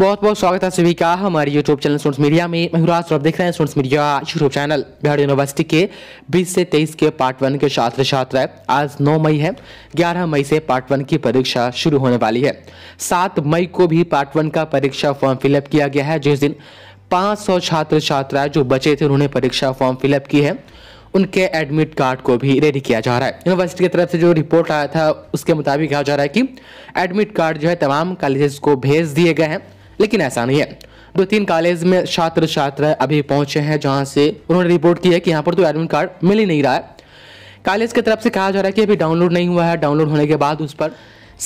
बहुत बहुत स्वागत है सभी का हमारे यूट्यूब चैनल सोर्स मीडिया में महुराज आप देख रहे हैं source media YouTube channel Bihar university के 20 से 23 के पार्ट वन के छात्र छात्रा आज 9 मई है 11 मई से पार्ट वन की परीक्षा शुरू होने वाली है 7 मई को भी पार्ट वन का परीक्षा फॉर्म फिलअप किया गया है जिस दिन पाँच छात्र छात्राएं जो बचे थे उन्होंने परीक्षा फॉर्म फिलअप की है उनके एडमिट कार्ड को भी रेडी किया जा रहा है यूनिवर्सिटी की तरफ से जो रिपोर्ट आया था उसके मुताबिक कहा जा रहा है कि एडमिट कार्ड जो है तमाम कॉलेजेस को भेज दिए गए हैं लेकिन ऐसा नहीं है दो तीन कॉलेज में छात्र छात्रा अभी पहुंचे हैं जहां से उन्होंने रिपोर्ट की है कि यहाँ पर तो एडमिट कार्ड मिल ही नहीं रहा है कॉलेज की तरफ से कहा जा रहा है कि अभी डाउनलोड नहीं हुआ है डाउनलोड होने के बाद उस पर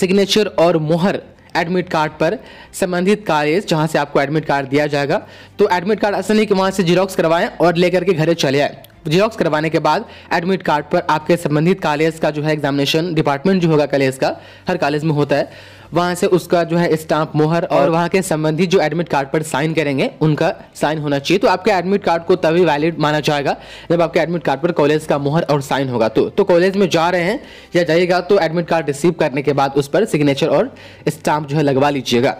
सिग्नेचर और मोहर एडमिट कार्ड पर संबंधित कॉलेज जहां से आपको एडमिट कार्ड दिया जाएगा तो एडमिट कार्ड ऐसा नहीं कि वहाँ से जीरोक्स करवाएं और लेकर के घरे चले आए जीरोक्स करवाने के बाद एडमिट कार्ड पर आपके संबंधित कॉलेज का जो है एग्जामिनेशन डिपार्टमेंट जो होगा कॉलेज का हर कॉलेज में होता है वहाँ से उसका जो है स्टाम्प मोहर और वहाँ के संबंधी जो एडमिट कार्ड पर साइन करेंगे उनका साइन होना चाहिए तो आपके एडमिट कार्ड को तभी वैलिड माना जाएगा जब आपके एडमिट कार्ड पर कॉलेज का मोहर और साइन होगा तो तो कॉलेज में जा रहे हैं या जाइएगा तो एडमिट कार्ड रिसीव करने के बाद उस पर सिग्नेचर और स्टाम्प जो है लगवा लीजिएगा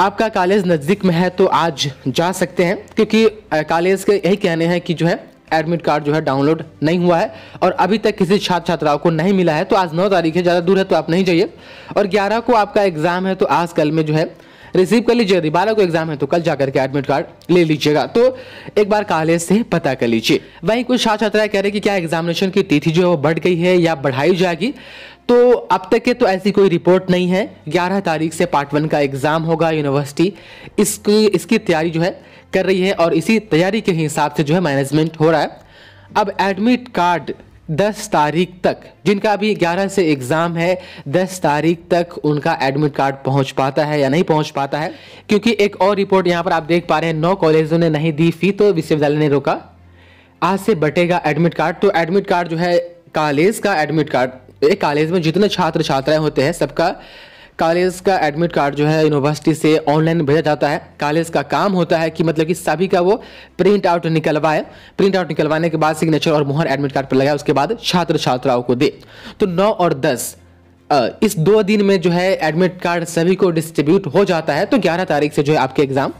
आपका कॉलेज नज़दीक में है तो आज जा सकते हैं क्योंकि कॉलेज के यही कहने हैं कि जो है एडमिट कार्ड जो है डाउनलोड नहीं हुआ है और अभी तक किसी छात्र छात्राओं को नहीं मिला है तो आज नौ तारीख है ज़्यादा दूर है तो आप नहीं जाइए और ग्यारह को आपका एग्ज़ाम है तो आज कल में जो है रिसीव कर लीजिए यदि बारह को एग्जाम है तो कल जाकर के एडमिट कार्ड ले लीजिएगा तो एक बार कॉलेज से पता कर लीजिए वहीं कुछ छात्र छात्राएं कह रहे कि क्या एग्जामिनेशन की तिथि जो है वो बढ़ गई है या बढ़ाई जाएगी तो अब तक के तो ऐसी कोई रिपोर्ट नहीं है ग्यारह तारीख से पार्ट वन का एग्ज़ाम होगा यूनिवर्सिटी इसकी इसकी तैयारी जो है कर रही है और इसी तैयारी के हिसाब से जो है मैनेजमेंट हो रहा है अब एडमिट कार्ड 10 तारीख तक जिनका अभी 11 से एग्ज़ाम है 10 तारीख तक उनका एडमिट कार्ड पहुंच पाता है या नहीं पहुंच पाता है क्योंकि एक और रिपोर्ट यहां पर आप देख पा रहे हैं नौ कॉलेजों ने नहीं दी फी तो विश्वविद्यालय ने रोका आज से बटेगा एडमिट कार्ड तो एडमिट कार्ड जो है कॉलेज का एडमिट कार्ड एक कॉलेज में जितने छात्र छात्राएं होते हैं सबका कॉलेज का एडमिट कार्ड जो है यूनिवर्सिटी से ऑनलाइन भेजा जाता है कॉलेज का काम होता है कि मतलब कि सभी का वो प्रिंट आउट निकलवाए प्रिंट आउट निकलवाने के बाद सिग्नेचर और मुहर एडमिट कार्ड पर लगाए उसके बाद छात्र छात्राओं को दे तो नौ और दस इस दो दिन में जो है एडमिट कार्ड सभी को डिस्ट्रीब्यूट हो जाता है तो ग्यारह तारीख से जो है आपके एग्ज़ाम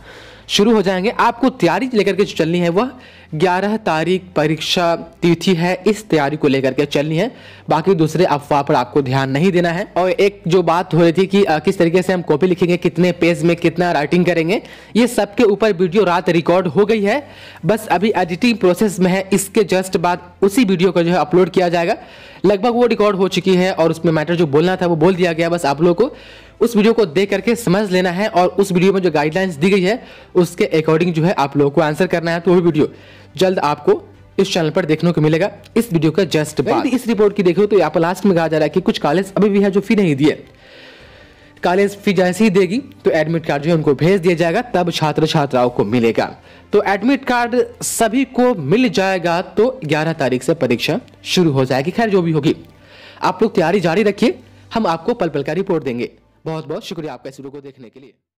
शुरू हो जाएंगे आपको तैयारी लेकर के चलनी है वह ग्यारह तारीख परीक्षा तिथि है इस तैयारी को लेकर के चलनी है बाकी दूसरे अफवाह पर आपको ध्यान नहीं देना है और एक जो बात हो रही थी कि किस तरीके से हम कॉपी लिखेंगे कितने पेज में कितना राइटिंग करेंगे ये सब के ऊपर वीडियो रात रिकॉर्ड हो गई है बस अभी एडिटिंग प्रोसेस में है इसके जस्ट बाद उसी वीडियो को जो है अपलोड किया जाएगा लगभग वो रिकॉर्ड हो चुकी है और उसमें मैटर जो बोलना था वो बोल दिया गया बस आप लोग को उस वीडियो को देख करके समझ लेना है और उस वीडियो में जो गाइडलाइंस दी गई है उसके अकॉर्डिंग जो है आप लोगों को आंसर करना है तो वो वीडियो जल्द आपको इस चैनल पर देखने को मिलेगा इस वीडियो का जस्ट बाद इस रिपोर्ट की देखो तो यहाँ पर लास्ट में कहा जा रहा है कि कुछ कॉलेज अभी भी है जो फी नहीं दिए कॉलेज फी जैसे ही देगी तो एडमिट कार्ड जो है उनको भेज दिया जाएगा तब छात्र छात्राओं को मिलेगा तो एडमिट कार्ड सभी को मिल जाएगा तो 11 तारीख से परीक्षा शुरू हो जाएगी खैर जो भी होगी आप लोग तैयारी जारी रखिए हम आपको पल पल का रिपोर्ट देंगे बहुत बहुत शुक्रिया आपका इस वीडियो को देखने के लिए